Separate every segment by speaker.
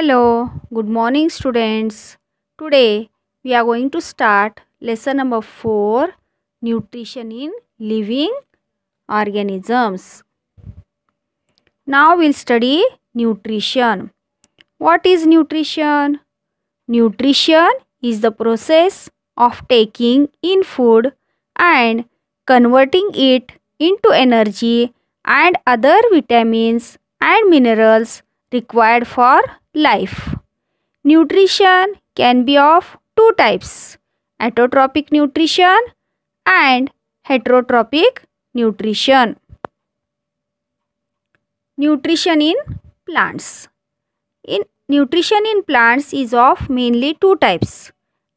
Speaker 1: Hello, good morning students. Today we are going to start lesson number 4 nutrition in living organisms. Now we'll study nutrition. What is nutrition? Nutrition is the process of taking in food and converting it into energy and other vitamins and minerals required for life. Nutrition can be of two types autotrophic nutrition and heterotrophic nutrition. Nutrition in plants. In nutrition in plants is of mainly two types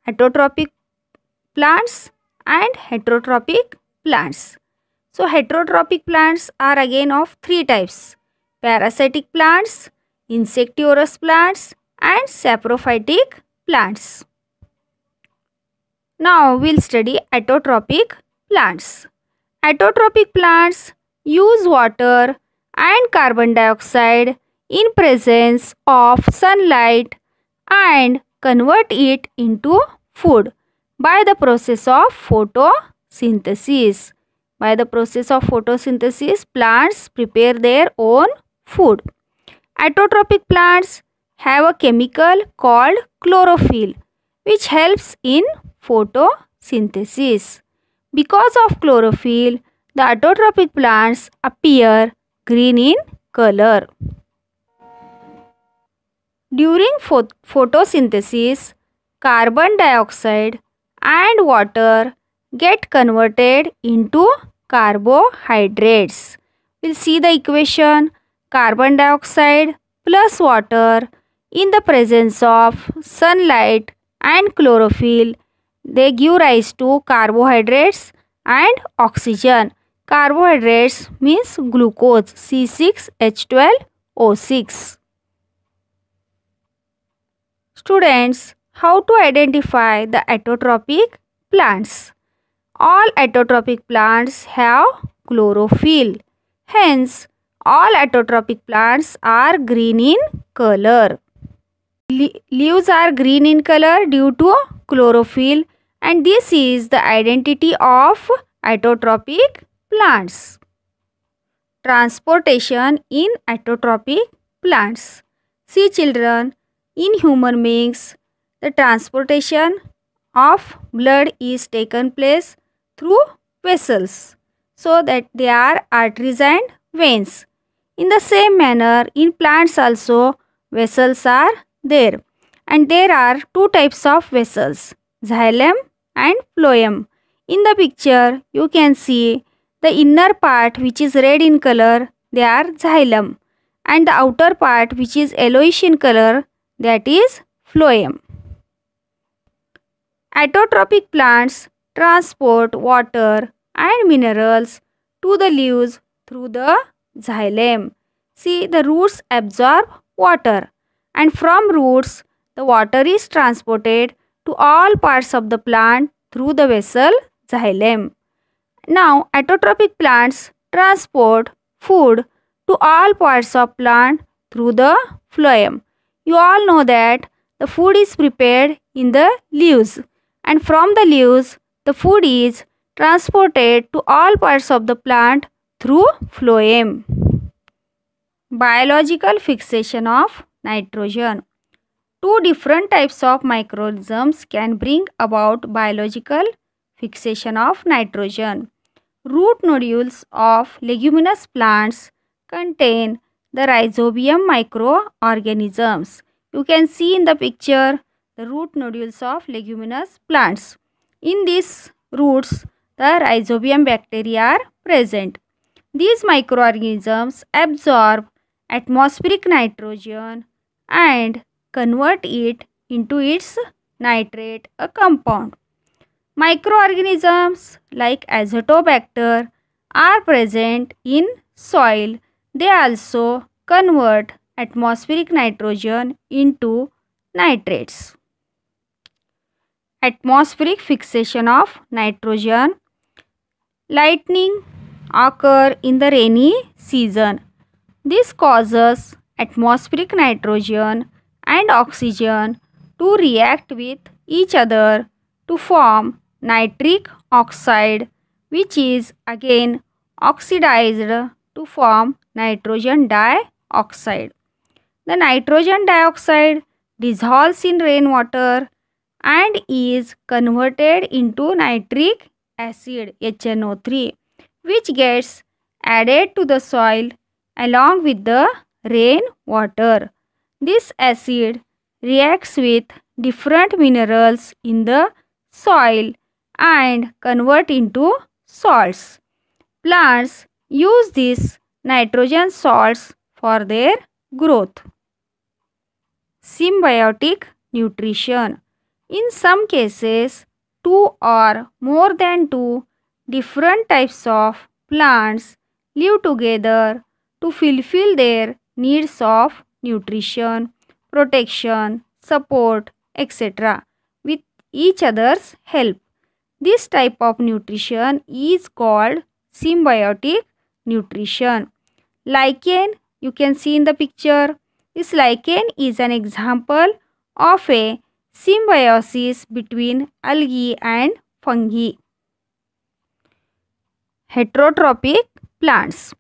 Speaker 1: autotrophic plants and heterotrophic plants. So heterotrophic plants are again of three types parasitic plants, insectivorous plants and saprophytic plants. Now we'll study autotrophic plants. Autotrophic plants use water and carbon dioxide in presence of sunlight and convert it into food by the process of photosynthesis. By the process of photosynthesis, plants prepare their own food. Autotrophic plants have a chemical called chlorophyll which helps in photosynthesis. Because of chlorophyll, the autotrophic plants appear green in color. During phot photosynthesis, carbon dioxide and water get converted into carbohydrates. We'll see the equation carbon dioxide plus water in the presence of sunlight and chlorophyll. They give rise to carbohydrates and oxygen. Carbohydrates means glucose C6H12O6. Students, how to identify the autotrophic plants? All autotrophic plants have chlorophyll. Hence, all autotrophic plants are green in color. Le leaves are green in color due to chlorophyll and this is the identity of autotrophic plants. Transportation in autotrophic plants. See children, in human beings, the transportation of blood is taken place through vessels so that they are arteries and veins. In the same manner, in plants also vessels are there. And there are two types of vessels, xylem and phloem. In the picture, you can see the inner part which is red in color, they are xylem. And the outer part which is yellowish in color, that is phloem. Autotrophic plants transport water and minerals to the leaves through the xylem. See the roots absorb water and from roots the water is transported to all parts of the plant through the vessel xylem. Now autotrophic plants transport food to all parts of plant through the phloem. You all know that the food is prepared in the leaves and from the leaves the food is transported to all parts of the plant through phloem. Biological fixation of nitrogen. Two different types of microorganisms can bring about biological fixation of nitrogen. Root nodules of leguminous plants contain the rhizobium microorganisms. You can see in the picture the root nodules of leguminous plants. In these roots, the rhizobium bacteria are present. These microorganisms absorb atmospheric nitrogen and convert it into its nitrate, a compound. Microorganisms like azotobacter are present in soil. They also convert atmospheric nitrogen into nitrates. Atmospheric fixation of nitrogen. Lightning occur in the rainy season. This causes atmospheric nitrogen and oxygen to react with each other to form nitric oxide which is again oxidized to form nitrogen dioxide. The nitrogen dioxide dissolves in rainwater and is converted into nitric acid HNO3 which gets added to the soil along with the rainwater. This acid reacts with different minerals in the soil and convert into salts. Plants use these nitrogen salts for their growth. Symbiotic nutrition. In some cases, two or more than two different types of plants live together to fulfill their needs of nutrition, protection, support, etc. with each other's help. This type of nutrition is called symbiotic nutrition. Lichen, you can see in the picture, this lichen is an example of a symbiosis between algae and fungi heterotrophic plants.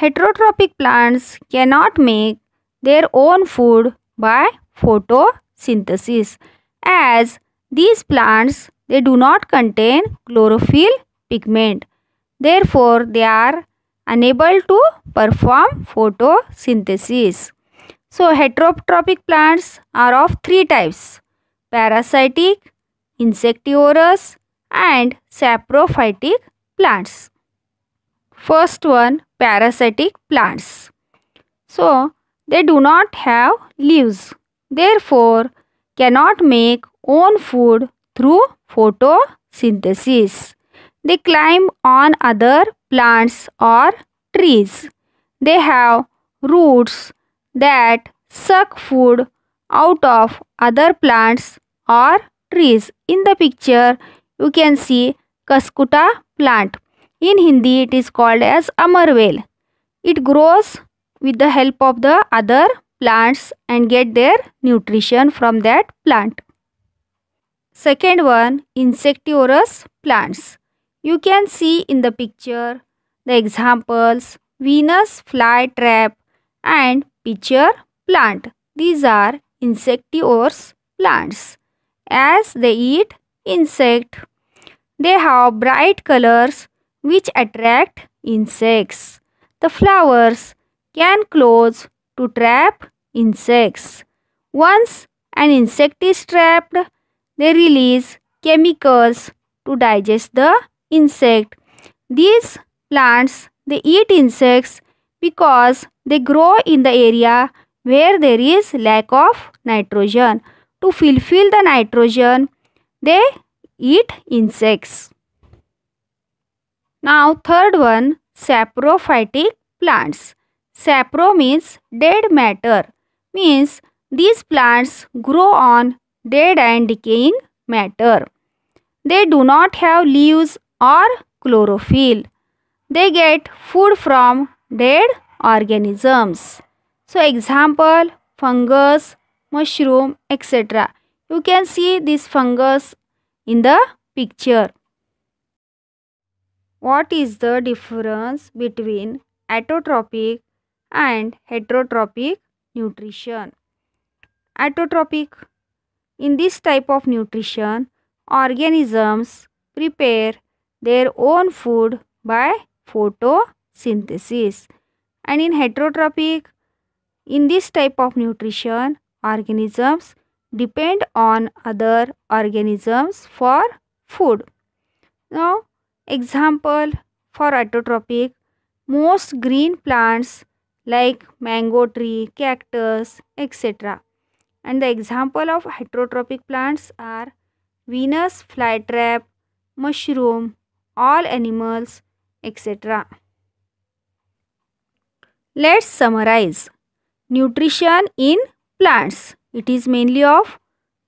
Speaker 1: Heterotrophic plants cannot make their own food by photosynthesis as these plants they do not contain chlorophyll pigment therefore they are unable to perform photosynthesis so heterotrophic plants are of three types parasitic insectivorous and saprophytic plants First one, parasitic plants. So, they do not have leaves. Therefore, cannot make own food through photosynthesis. They climb on other plants or trees. They have roots that suck food out of other plants or trees. In the picture, you can see Cascuta plant. In Hindi, it is called as Amarvel. It grows with the help of the other plants and get their nutrition from that plant. Second one, insectivorous plants. You can see in the picture the examples Venus flytrap and pitcher plant. These are insectivorous plants. As they eat insect, they have bright colors which attract insects. The flowers can close to trap insects. Once an insect is trapped, they release chemicals to digest the insect. These plants they eat insects because they grow in the area where there is lack of nitrogen. To fulfill the nitrogen, they eat insects. Now third one saprophytic plants. Sapro means dead matter means these plants grow on dead and decaying matter. They do not have leaves or chlorophyll. They get food from dead organisms. So example fungus, mushroom etc. You can see this fungus in the picture. What is the difference between autotrophic and heterotrophic nutrition? Autotrophic In this type of nutrition, organisms prepare their own food by photosynthesis. And in heterotrophic, in this type of nutrition, organisms depend on other organisms for food. Now, Example for autotrophic, most green plants like mango tree, cactus, etc. And the example of heterotrophic plants are Venus flytrap, mushroom, all animals, etc. Let's summarize. Nutrition in plants. It is mainly of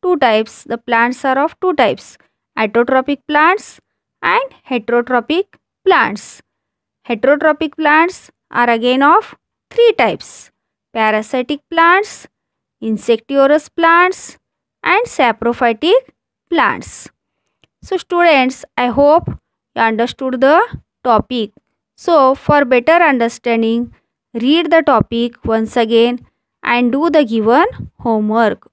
Speaker 1: two types. The plants are of two types. Autotrophic plants and heterotrophic plants. Heterotrophic plants are again of three types parasitic plants, insectivorous plants and saprophytic plants. So students, I hope you understood the topic. So for better understanding, read the topic once again and do the given homework.